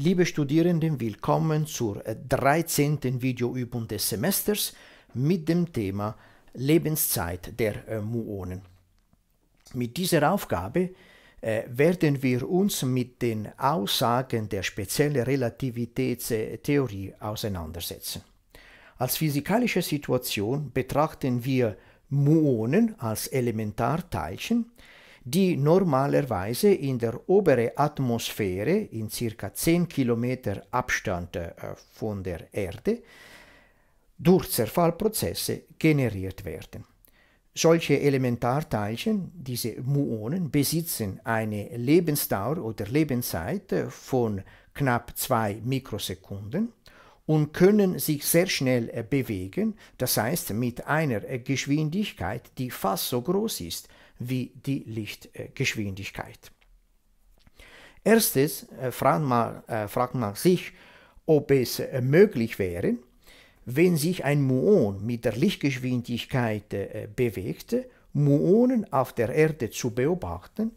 Liebe Studierenden, willkommen zur 13. Videoübung des Semesters mit dem Thema Lebenszeit der äh, Muonen. Mit dieser Aufgabe äh, werden wir uns mit den Aussagen der speziellen Relativitätstheorie auseinandersetzen. Als physikalische Situation betrachten wir Muonen als Elementarteilchen, die normalerweise in der oberen Atmosphäre in circa 10 km Abstand äh, von der Erde durch Zerfallprozesse generiert werden. Solche Elementarteilchen, diese Muonen, besitzen eine Lebensdauer oder Lebenszeit äh, von knapp zwei Mikrosekunden und können sich sehr schnell äh, bewegen, das heißt mit einer Geschwindigkeit, die fast so groß ist wie die Lichtgeschwindigkeit. Erstes fragt man, fragt man sich, ob es äh, möglich wäre, wenn sich ein Muon mit der Lichtgeschwindigkeit äh, bewegt, Muonen auf der Erde zu beobachten,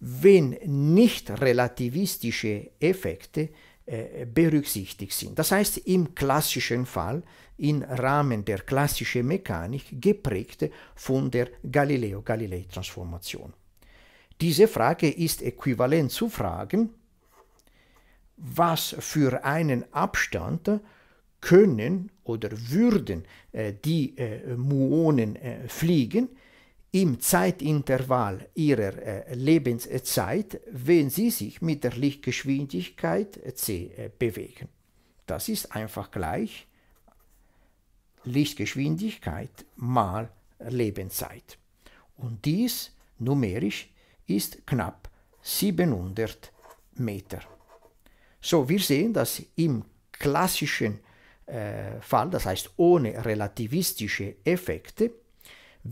wenn nicht relativistische Effekte äh, berücksichtigt sind. Das heißt, im klassischen Fall, im Rahmen der klassischen Mechanik, geprägt von der Galileo-Galilei-Transformation. Diese Frage ist äquivalent zu fragen, was für einen Abstand können oder würden äh, die äh, Muonen fliegen, im Zeitintervall ihrer äh, Lebenszeit, wenn sie sich mit der Lichtgeschwindigkeit c äh, bewegen. Das ist einfach gleich Lichtgeschwindigkeit mal Lebenszeit. Und dies numerisch ist knapp 700 Meter. So, wir sehen, dass im klassischen äh, Fall, das heißt ohne relativistische Effekte,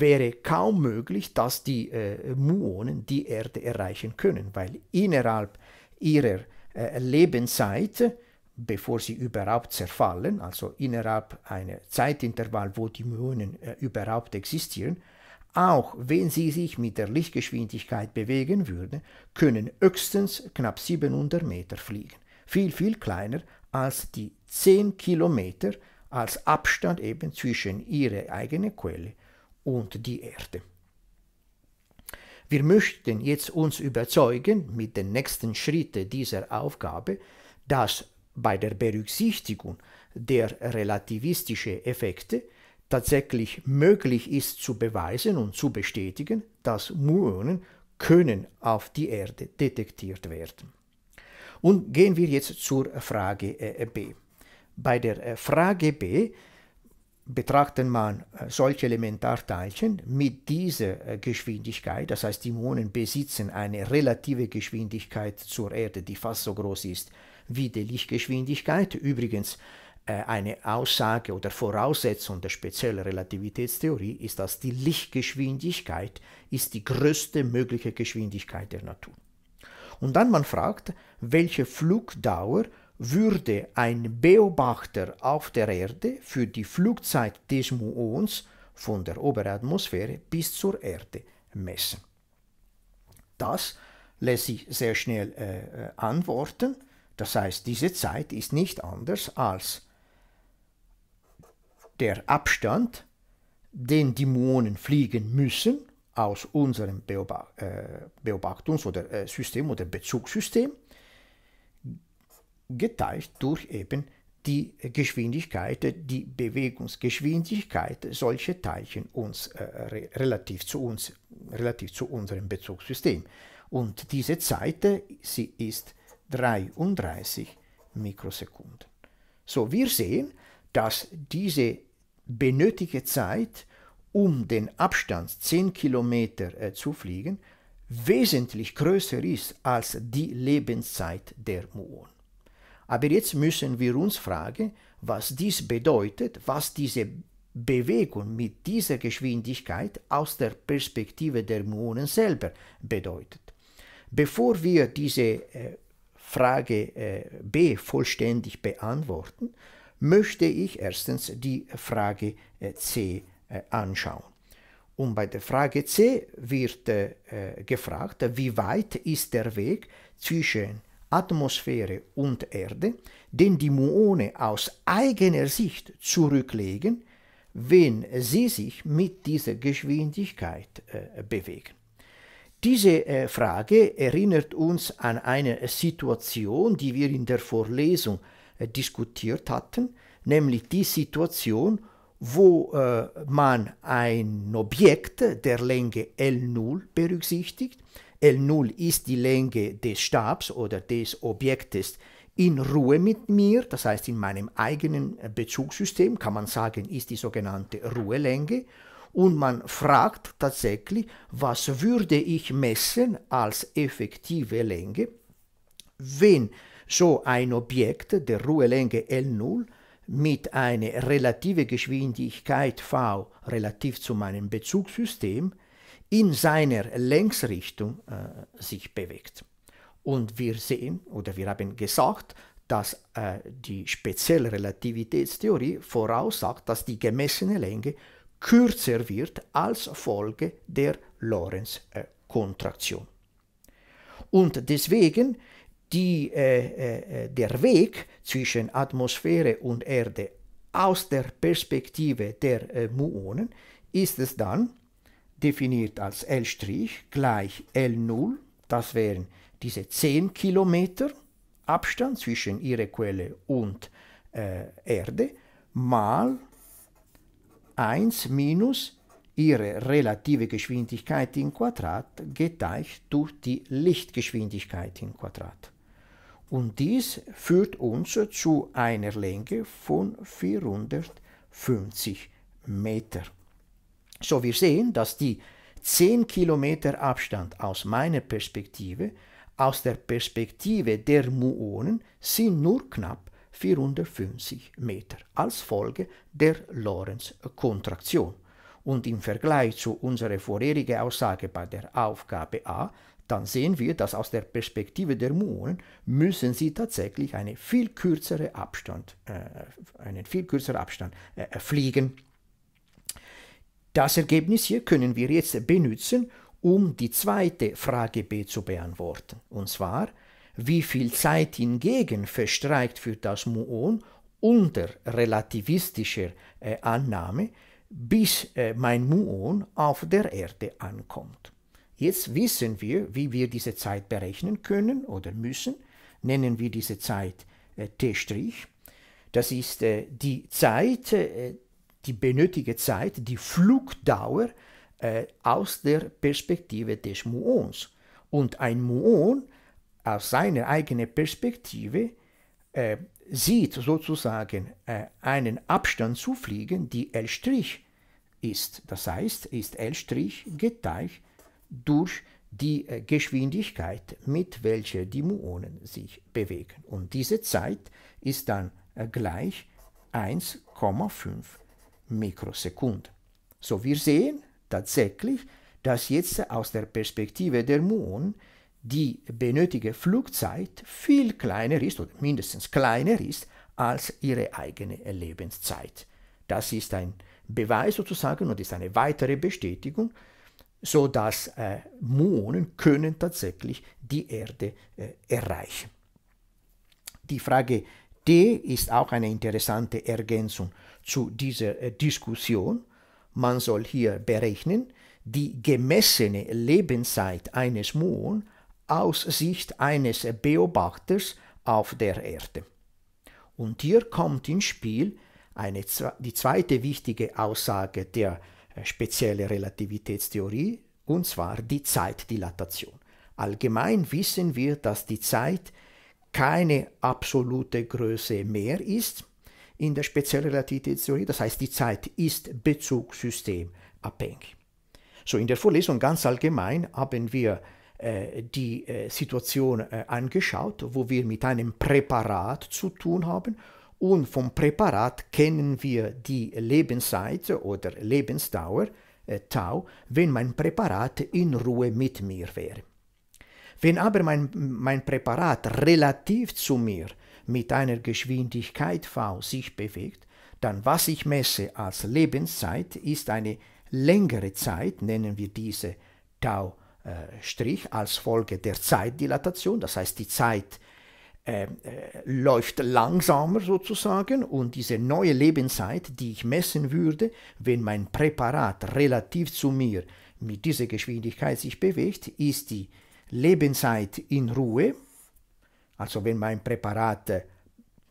wäre kaum möglich, dass die äh, Muonen die Erde erreichen können, weil innerhalb ihrer äh, Lebenszeit, bevor sie überhaupt zerfallen, also innerhalb einer Zeitintervall, wo die Muonen äh, überhaupt existieren, auch wenn sie sich mit der Lichtgeschwindigkeit bewegen würden, können höchstens knapp 700 Meter fliegen. Viel, viel kleiner als die 10 Kilometer als Abstand eben zwischen ihrer eigenen Quelle und die Erde. Wir möchten jetzt uns überzeugen mit den nächsten Schritten dieser Aufgabe, dass bei der Berücksichtigung der relativistischen Effekte tatsächlich möglich ist zu beweisen und zu bestätigen, dass Muonen können auf die Erde detektiert werden. Und gehen wir jetzt zur Frage äh, B. Bei der äh, Frage B betrachtet man äh, solche Elementarteilchen mit dieser äh, Geschwindigkeit, das heißt die Mionen besitzen eine relative Geschwindigkeit zur Erde, die fast so groß ist wie die Lichtgeschwindigkeit. Übrigens, äh, eine Aussage oder Voraussetzung der speziellen Relativitätstheorie ist, dass die Lichtgeschwindigkeit ist die größte mögliche Geschwindigkeit der Natur. Und dann man fragt, welche Flugdauer würde ein Beobachter auf der Erde für die Flugzeit des Muons von der Oberatmosphäre bis zur Erde messen. Das lässt sich sehr schnell äh, äh, antworten. Das heißt, diese Zeit ist nicht anders als der Abstand, den die Muonen fliegen müssen aus unserem Beobacht äh, Beobachtungs- oder äh, System oder Bezugssystem geteilt durch eben die Geschwindigkeit, die Bewegungsgeschwindigkeit solcher Teilchen uns, äh, re relativ zu uns, relativ zu unserem Bezugssystem. Und diese Zeit, äh, sie ist 33 Mikrosekunden. So, wir sehen, dass diese benötigte Zeit, um den Abstand 10 Kilometer äh, zu fliegen, wesentlich größer ist als die Lebenszeit der Muon. Aber jetzt müssen wir uns fragen, was dies bedeutet, was diese Bewegung mit dieser Geschwindigkeit aus der Perspektive der Myonen selber bedeutet. Bevor wir diese äh, Frage äh, B vollständig beantworten, möchte ich erstens die Frage äh, C anschauen. Und bei der Frage C wird gefragt, wie weit ist der Weg zwischen Atmosphäre und Erde, den die Muone aus eigener Sicht zurücklegen, wenn sie sich mit dieser Geschwindigkeit äh, bewegen. Diese äh, Frage erinnert uns an eine Situation, die wir in der Vorlesung äh, diskutiert hatten, nämlich die Situation, wo äh, man ein Objekt der Länge L0 berücksichtigt, L0 ist die Länge des Stabs oder des Objektes in Ruhe mit mir, das heißt in meinem eigenen Bezugssystem, kann man sagen, ist die sogenannte Ruhelänge. Und man fragt tatsächlich, was würde ich messen als effektive Länge, wenn so ein Objekt der Ruhelänge L0 mit einer relative Geschwindigkeit v relativ zu meinem Bezugssystem in seiner Längsrichtung äh, sich bewegt. Und wir sehen oder wir haben gesagt, dass äh, die spezielle Relativitätstheorie voraussagt, dass die gemessene Länge kürzer wird als Folge der Lorentz-Kontraktion. Und deswegen die, äh, äh der Weg zwischen Atmosphäre und Erde aus der Perspektive der äh, Muonen ist es dann, definiert als L' gleich L0, das wären diese 10 Kilometer Abstand zwischen ihrer Quelle und äh, Erde, mal 1 minus ihre relative Geschwindigkeit im Quadrat geteilt durch die Lichtgeschwindigkeit im Quadrat. Und dies führt uns zu einer Länge von 450 Meter. So, wir sehen, dass die 10 Kilometer Abstand aus meiner Perspektive, aus der Perspektive der Muonen, sind nur knapp 450 Meter als Folge der lorenz kontraktion Und im Vergleich zu unserer vorherigen Aussage bei der Aufgabe A, dann sehen wir, dass aus der Perspektive der Muonen müssen sie tatsächlich eine viel kürzere Abstand, äh, einen viel kürzeren Abstand äh, fliegen das Ergebnis hier können wir jetzt benutzen, um die zweite Frage B zu beantworten. Und zwar, wie viel Zeit hingegen verstreicht für das Muon unter relativistischer äh, Annahme, bis äh, mein Muon auf der Erde ankommt. Jetzt wissen wir, wie wir diese Zeit berechnen können oder müssen. Nennen wir diese Zeit äh, t'. Das ist äh, die Zeit, äh, die benötigte Zeit, die Flugdauer äh, aus der Perspektive des Muons. Und ein Muon aus seiner eigenen Perspektive äh, sieht sozusagen äh, einen Abstand zu fliegen, die L' ist. Das heißt, ist L' geteilt durch die äh, Geschwindigkeit, mit welcher die Muonen sich bewegen. Und diese Zeit ist dann äh, gleich 1,5 Mikrosekunde. So, wir sehen tatsächlich, dass jetzt aus der Perspektive der Mond die benötigte Flugzeit viel kleiner ist oder mindestens kleiner ist als ihre eigene Lebenszeit. Das ist ein Beweis sozusagen und ist eine weitere Bestätigung, so dass äh, Moonen können tatsächlich die Erde äh, erreichen. Die Frage D ist auch eine interessante Ergänzung zu dieser äh, Diskussion. Man soll hier berechnen, die gemessene Lebenszeit eines Muon aus Sicht eines Beobachters auf der Erde. Und hier kommt ins Spiel eine, die zweite wichtige Aussage der äh, speziellen Relativitätstheorie, und zwar die Zeitdilatation. Allgemein wissen wir, dass die Zeit keine absolute Größe mehr ist in der speziellen Relativitätstheorie. Das heißt, die Zeit ist bezugssystemabhängig. So, in der Vorlesung ganz allgemein haben wir äh, die äh, Situation äh, angeschaut, wo wir mit einem Präparat zu tun haben und vom Präparat kennen wir die Lebenszeit oder Lebensdauer, Tau, wenn mein Präparat in Ruhe mit mir wäre. Wenn aber mein, mein Präparat relativ zu mir mit einer Geschwindigkeit v sich bewegt, dann was ich messe als Lebenszeit ist eine längere Zeit, nennen wir diese Tau äh, Strich als Folge der Zeitdilatation, das heißt die Zeit ähm, äh, läuft langsamer sozusagen und diese neue Lebenszeit, die ich messen würde, wenn mein Präparat relativ zu mir mit dieser Geschwindigkeit sich bewegt, ist die Lebenszeit in Ruhe, also wenn mein Präparat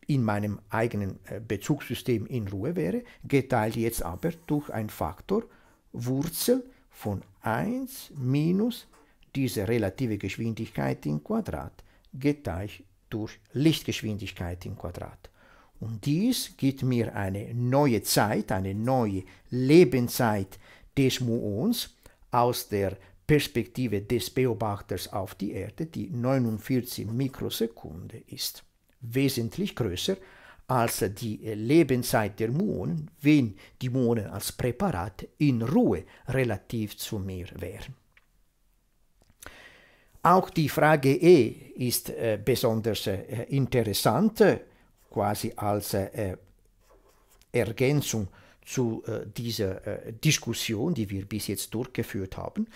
in meinem eigenen äh, Bezugssystem in Ruhe wäre, geteilt jetzt aber durch einen Faktor Wurzel von 1 minus diese relative Geschwindigkeit im Quadrat geteilt durch Lichtgeschwindigkeit im Quadrat. Und dies gibt mir eine neue Zeit, eine neue Lebenszeit des Muons aus der Perspektive des Beobachters auf die Erde, die 49 Mikrosekunde ist, wesentlich größer als die Lebenszeit der Moon, wenn die Monen als Präparat in Ruhe relativ zu mir wären. Auch die Frage E ist äh, besonders äh, interessant, äh, quasi als Ergänzung zu dieser Diskussion, die wir bis jetzt durchgeführt haben.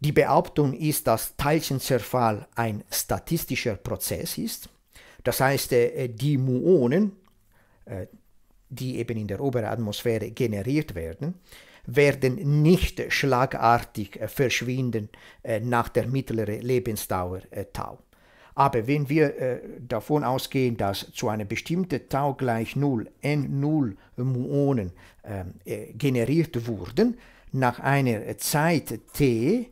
Die Behauptung ist, dass Teilchenzerfall ein statistischer Prozess ist. Das heißt, äh, äh, die Muonen, äh, die eben in der oberen Atmosphäre generiert werden, werden nicht schlagartig verschwinden nach der mittleren Lebensdauer Tau. Aber wenn wir davon ausgehen, dass zu einer bestimmten Tau gleich 0 N0 Muonen ähm, generiert wurden, nach einer Zeit t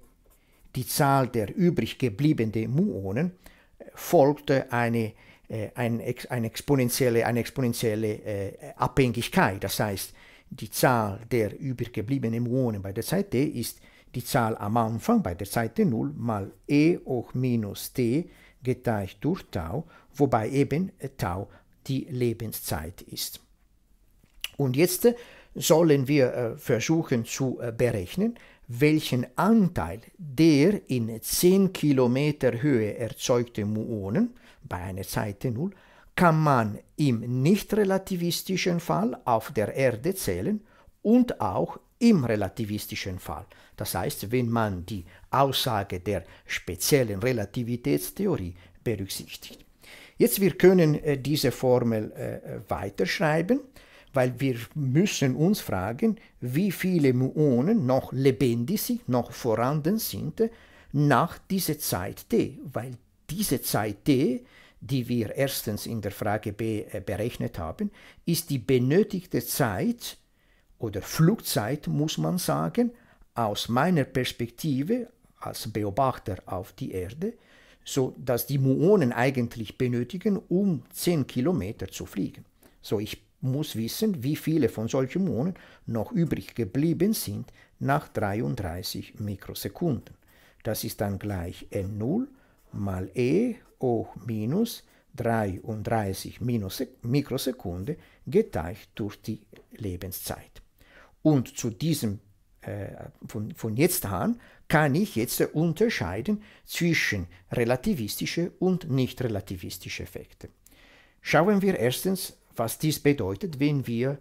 die Zahl der übrig gebliebenen Muonen, äh, folgte eine, äh, ein, eine exponentielle, eine exponentielle äh, Abhängigkeit. Das heißt, die Zahl der übrig gebliebenen Muonen bei der Zeit t ist die Zahl am Anfang bei der Zeit t 0 mal e hoch minus t geteilt durch tau, wobei eben äh, tau die Lebenszeit ist. Und jetzt äh, sollen wir versuchen zu berechnen, welchen Anteil der in 10 Kilometer Höhe erzeugte Muonen bei einer Seite 0 kann man im nicht-relativistischen Fall auf der Erde zählen und auch im relativistischen Fall. Das heißt, wenn man die Aussage der speziellen Relativitätstheorie berücksichtigt. Jetzt, wir können äh, diese Formel äh, weiterschreiben weil wir müssen uns fragen, wie viele Muonen noch lebendig sind, noch vorhanden sind nach dieser Zeit T, weil diese Zeit T, die wir erstens in der Frage B äh, berechnet haben, ist die benötigte Zeit oder Flugzeit, muss man sagen, aus meiner Perspektive als Beobachter auf die Erde, so dass die Muonen eigentlich benötigen, um 10 Kilometer zu fliegen. So ich muss wissen, wie viele von solchen Monen noch übrig geblieben sind nach 33 Mikrosekunden. Das ist dann gleich N0 mal E hoch minus 33 Mikrosekunde geteilt durch die Lebenszeit. Und zu diesem, äh, von, von jetzt an, kann ich jetzt unterscheiden zwischen relativistische und nicht relativistische Effekte. Schauen wir erstens was dies bedeutet, wenn wir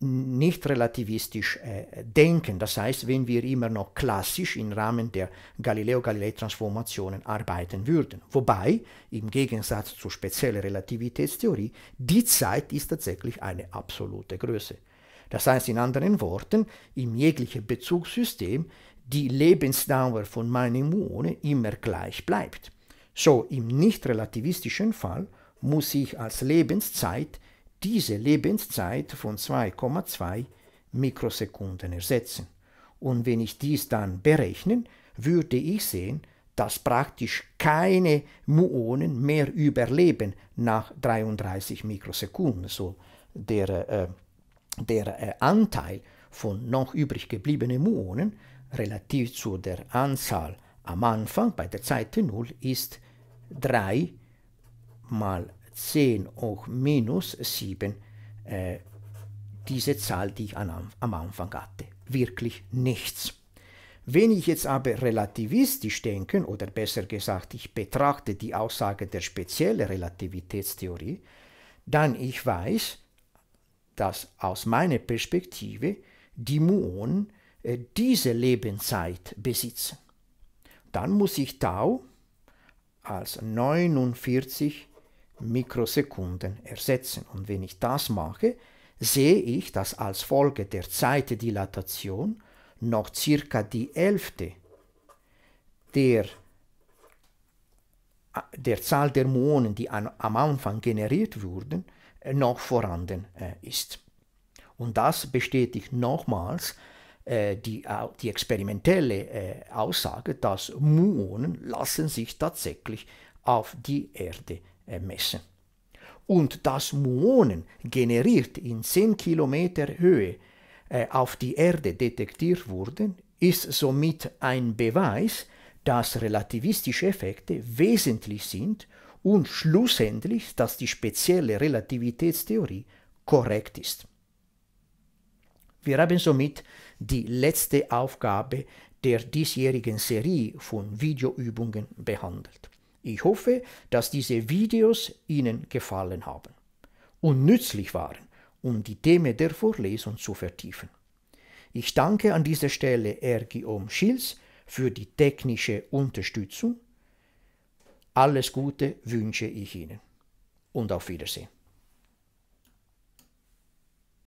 nicht relativistisch äh, denken. Das heißt, wenn wir immer noch klassisch im Rahmen der Galileo-Galilei-Transformationen arbeiten würden. Wobei, im Gegensatz zur speziellen Relativitätstheorie, die Zeit ist tatsächlich eine absolute Größe. Das heißt in anderen Worten, im jeglichen Bezugssystem die Lebensdauer von meinem Muone immer gleich bleibt. So im nicht-relativistischen Fall muss ich als Lebenszeit diese Lebenszeit von 2,2 Mikrosekunden ersetzen. Und wenn ich dies dann berechne, würde ich sehen, dass praktisch keine Muonen mehr überleben nach 33 Mikrosekunden. So der, äh, der äh, Anteil von noch übrig gebliebenen Muonen relativ zu der Anzahl am Anfang bei der Zeit 0 ist 3 Mikrosekunden mal 10 hoch minus 7 äh, diese Zahl, die ich an, am Anfang hatte. Wirklich nichts. Wenn ich jetzt aber relativistisch denke, oder besser gesagt, ich betrachte die Aussage der speziellen Relativitätstheorie, dann ich weiß, dass aus meiner Perspektive die Muonen äh, diese Lebenszeit besitzen. Dann muss ich Tau als 49 Mikrosekunden ersetzen. Und wenn ich das mache, sehe ich, dass als Folge der Zeitdilatation noch circa die Hälfte der, der Zahl der Muonen, die an, am Anfang generiert wurden, noch vorhanden äh, ist. Und das bestätigt nochmals äh, die, äh, die experimentelle äh, Aussage, dass Muonen lassen sich tatsächlich auf die Erde messen. Und dass Muonen generiert in 10 Kilometer Höhe äh, auf die Erde detektiert wurden, ist somit ein Beweis, dass relativistische Effekte wesentlich sind und schlussendlich, dass die spezielle Relativitätstheorie korrekt ist. Wir haben somit die letzte Aufgabe der diesjährigen Serie von Videoübungen behandelt. Ich hoffe, dass diese Videos Ihnen gefallen haben und nützlich waren, um die Themen der Vorlesung zu vertiefen. Ich danke an dieser Stelle RGOM Schils für die technische Unterstützung. Alles Gute wünsche ich Ihnen und auf Wiedersehen.